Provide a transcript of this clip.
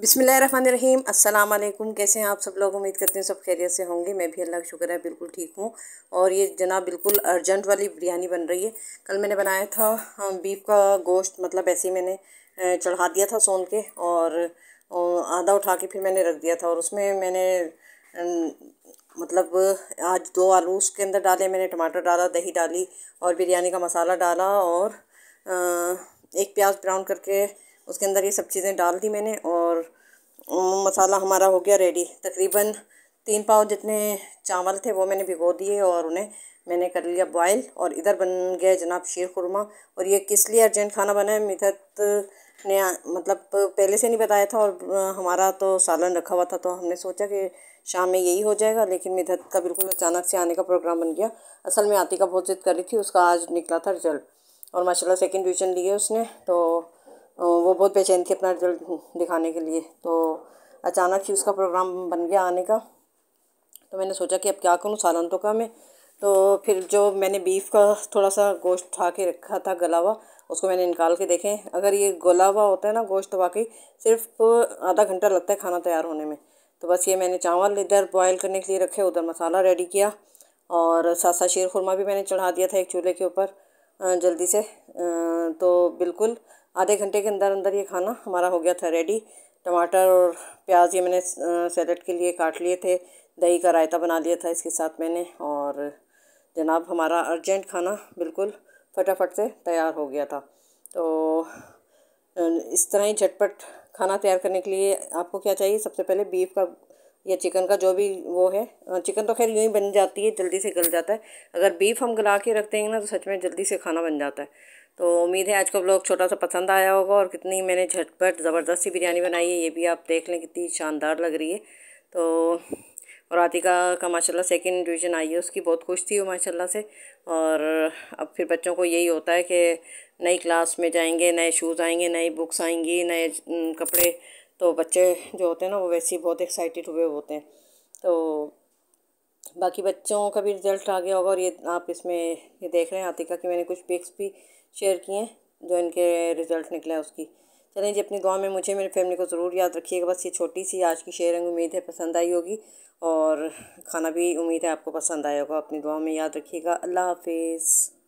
बिसमीम अल्लाम कैसे हैं आप सब लोग उम्मीद करते हैं सब खैरियत से होंगे मैं भी अल्लाह का शुक्र है बिल्कुल ठीक हूँ और ये जनाब बिल्कुल अर्जेंट वाली बिरयानी बन रही है कल मैंने बनाया था बीफ का गोश्त मतलब ऐसे ही मैंने चढ़ा दिया था सोन के और आधा उठा के फिर मैंने रख दिया था और उसमें मैंने मतलब आज दो आलू उसके अंदर डाले मैंने टमाटर डाला दही डाली और बिरयानी का मसाला डाला और एक प्याज ब्राउन करके उसके अंदर ये सब चीज़ें डाल दी मैंने और मसाला हमारा हो गया रेडी तकरीबन तीन पाव जितने चावल थे वो मैंने भिगो दिए और उन्हें मैंने कर लिया बॉयल और इधर बन गया जनाब शीर खुरमा और ये किस लिए अर्जेंट खाना बना है मिथत ने मतलब पहले से नहीं बताया था और हमारा तो सालन रखा हुआ था तो हमने सोचा कि शाम में यही हो जाएगा लेकिन मिथत का बिल्कुल अचानक से आने का प्रोग्राम बन गया असल में आती का बहुत जिद कर रही थी उसका आज निकला था रिजल्ट और माशाला सेकेंड डिवीजन लिए उसने तो तो वो बहुत बेचैन थी अपना रिज़ल्ट दिखाने के लिए तो अचानक ही उसका प्रोग्राम बन गया आने का तो मैंने सोचा कि अब क्या करूँ सालंतों का मैं तो फिर जो मैंने बीफ का थोड़ा सा गोश्त उठा के रखा था गला हुआ उसको मैंने निकाल के देखे अगर ये गला हुआ होता है ना गोश्त तो वाकई सिर्फ आधा घंटा लगता है खाना तैयार होने में तो बस ये मैंने चावल इधर बॉयल करने के लिए रखे उधर मसाला रेडी किया और साथ साथ शेर खुरमा भी मैंने चढ़ा दिया था एक चूल्हे के ऊपर जल्दी से तो बिल्कुल आधे घंटे के अंदर अंदर ये खाना हमारा हो गया था रेडी टमाटर और प्याज ये मैंने सैलड के लिए काट लिए थे दही का रायता बना लिया था इसके साथ मैंने और जनाब हमारा अर्जेंट खाना बिल्कुल फटाफट से तैयार हो गया था तो इस तरह ही झटपट खाना तैयार करने के लिए आपको क्या चाहिए सबसे पहले बीफ का या चिकन का जो भी वो है चिकन तो खैर यूँ ही बन जाती है जल्दी से गल जाता है अगर बीफ हम गला के रखते हैं ना तो सच में जल्दी से खाना बन जाता है तो उम्मीद है आज का ब्लॉग छोटा सा पसंद आया होगा और कितनी मैंने झटपट ज़बरदस्ती बिरयानी बनाई है ये भी आप देख लें कितनी शानदार लग रही है तो और आतिका का माशाल्लाह सेकंड डिवीज़न आई है उसकी बहुत खुश थी वो माशाल्लाह से और अब फिर बच्चों को यही होता है कि नई क्लास में जाएंगे नए शूज़ आएंगे नई बुक्स आएंगी नए कपड़े तो बच्चे जो होते हैं ना वो वैसे ही बहुत एक्साइटेड हुए होते हैं तो बाकी बच्चों का भी रिज़ल्ट आ गया होगा और ये आप इसमें ये देख रहे हैं आतिका कि मैंने कुछ पिक्स भी शेयर किए हैं जो इनके रिज़ल्ट निकला है उसकी चलें जी अपनी दुआ में मुझे मेरे फैमिली को ज़रूर याद रखिएगा बस ये छोटी सी आज की शेयरिंग उम्मीद है पसंद आई होगी और खाना भी उम्मीद है आपको पसंद आया होगा अपनी दुआ में याद रखिएगा अल्लाह हाफिज़